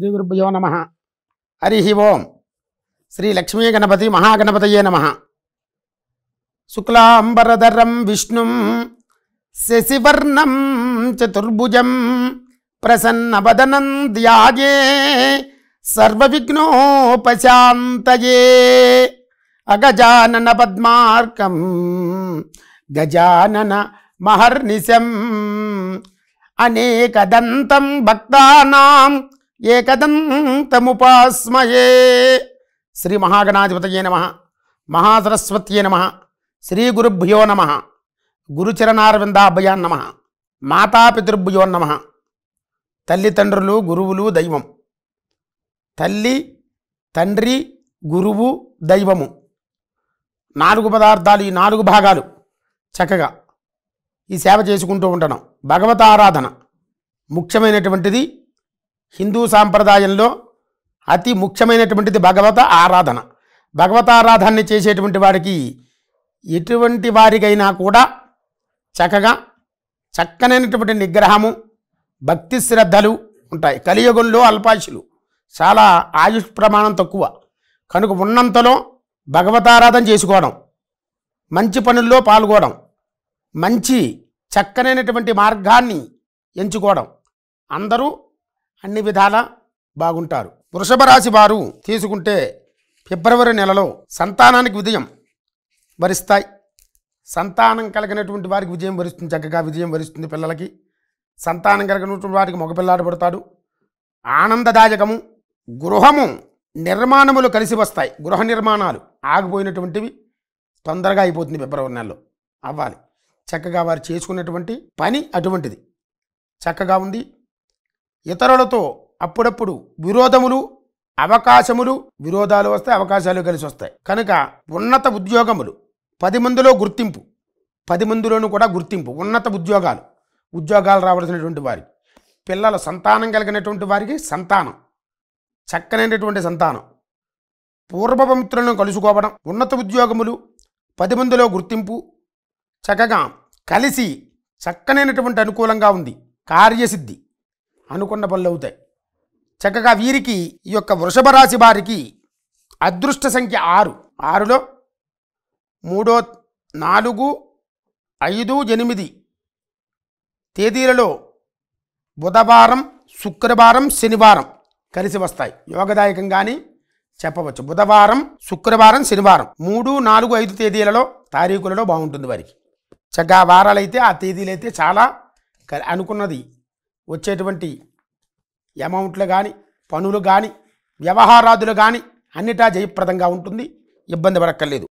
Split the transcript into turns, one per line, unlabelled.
శ్రీ గురుభ్యో నమ హరి ఓం శ్రీ లక్ష్మీ గణపతి మహాగణపతయే నమ శుక్లాంబరధరం విష్ణుం శశివర్ణం చతుర్భుజం ప్రసన్నవదనం ధ్యాయే సర్వవిఘ్నోపశాంతయే అగజానన పద్మార్కం గజానన మహర్నిశం అనేకదంతం భక్తానాం ఏ కదంతముపాస్మయే శ్రీ మహాగణాధిపతయే నమ మహాసరస్వత్యే నమ శ్రీ గురుభ్యో నమ గురుచరణారవిందాభయా నమ మాతాపితృభ్యో నమ తల్లిదండ్రులు గురువులు దైవం తల్లి తండ్రి గురువు దైవము నాలుగు పదార్థాలు ఈ నాలుగు భాగాలు చక్కగా ఈ సేవ చేసుకుంటూ ఉంటాను భగవత ఆరాధన ముఖ్యమైనటువంటిది హిందూ సాంప్రదాయంలో అతి ముఖ్యమైనటువంటిది భగవత ఆరాధన భగవత ఆరాధనని చేసేటువంటి వాడికి ఎటువంటి వారికైనా కూడా చక్కగా చక్కనైనటువంటి నిగ్రహము భక్తి శ్రద్ధలు ఉంటాయి కలియుగంలో అల్పాయుషులు చాలా ఆయుష్ ప్రమాణం తక్కువ కనుక ఉన్నంతలో భగవతారాధన చేసుకోవడం మంచి పనుల్లో పాల్గొనడం మంచి చక్కనైనటువంటి మార్గాన్ని ఎంచుకోవడం అందరూ అన్ని విధాల బాగుంటారు వృషభ రాశి వారు తీసుకుంటే ఫిబ్రవరి నెలలో సంతానానికి విజయం వరిస్తాయి సంతానం కలిగినటువంటి వారికి విజయం వరిస్తుంది చక్కగా విజయం వరిస్తుంది పిల్లలకి సంతానం కలిగినటువంటి వారికి మగపిల్లాడు పడతాడు ఆనందదాయకము గృహము నిర్మాణములు కలిసి వస్తాయి గృహ నిర్మాణాలు ఆగిపోయినటువంటివి తొందరగా అయిపోతుంది ఫిబ్రవరి నెలలో అవ్వాలి చక్కగా వారు చేసుకున్నటువంటి పని అటువంటిది చక్కగా ఉంది ఇతరులతో అప్పుడప్పుడు విరోధములు అవకాశములు విరోధాలు వస్తే అవకాశాలు కలిసి వస్తాయి కనుక ఉన్నత ఉద్యోగములు పది మందిలో గుర్తింపు పది మందిలోనూ కూడా గుర్తింపు ఉన్నత ఉద్యోగాలు ఉద్యోగాలు రావాల్సినటువంటి వారికి పిల్లల సంతానం కలిగినటువంటి వారికి సంతానం చక్కనైనటువంటి సంతానం పూర్వపమిత్రులను కలుసుకోవడం ఉన్నత ఉద్యోగములు పది మందిలో గుర్తింపు చక్కగా కలిసి చక్కనైనటువంటి అనుకూలంగా ఉంది కార్యసిద్ధి అనుకున్న పనులు అవుతాయి చక్కగా వీరికి ఈ యొక్క వృషభ రాశి వారికి అదృష్ట సంఖ్య ఆరు ఆరులో మూడో నాలుగు ఐదు ఎనిమిది తేదీలలో బుధవారం శుక్రవారం శనివారం కలిసి వస్తాయి యోగదాయకంగాని చెప్పవచ్చు బుధవారం శుక్రవారం శనివారం మూడు నాలుగు ఐదు తేదీలలో తారీఖులలో బాగుంటుంది వారికి చక్కగా వారాలైతే ఆ తేదీలైతే చాలా అనుకున్నది వచ్చేటువంటి అమౌంట్లు కానీ పనులు కానీ వ్యవహారాదులు కానీ అన్నిటా జయప్రదంగా ఉంటుంది ఇబ్బంది పడక్కర్లేదు